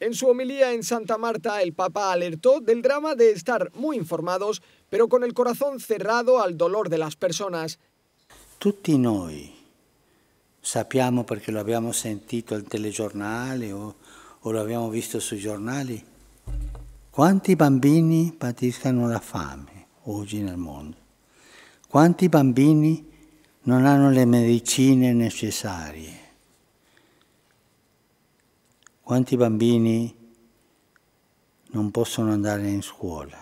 En su homilía en Santa Marta, el Papa alertó del drama de estar muy informados, pero con el corazón cerrado al dolor de las personas. Tutti noi sappiamo perché lo abbiamo sentito al telegiornale o, o lo abbiamo visto sui giornali quanti bambini patiscono la fame oggi nel mondo, quanti bambini non hanno le medicine necessarie. Quanti bambini non possono andare in scuola?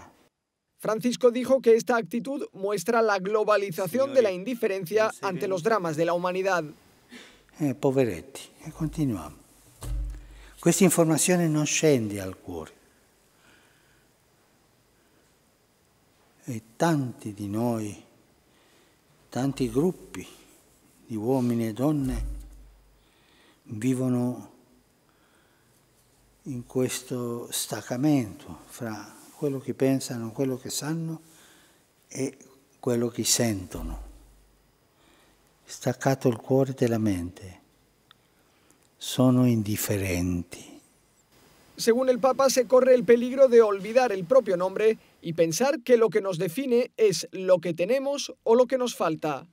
Francisco dijo que esta actitud muestra la globalización de la indiferencia ante los dramas de la humanidad. Eh, poveretti, e eh, continuiamo. Questa informazione non scende al cuore. E tanti di noi, tanti gruppi di uomini e donne vivono in questo staccamento fra quello che lo que che sanno lo e que che sentono. el il cuore la mente. Sono indifferenti. Según el Papa, se corre el peligro de olvidar el propio nombre y pensar que lo que nos define es lo que tenemos o lo que nos falta.